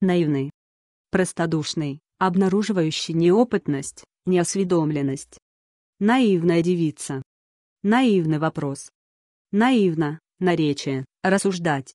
наивный, простодушный, обнаруживающий неопытность, неосведомленность. Наивная девица. Наивный вопрос. Наивно, наречие, рассуждать,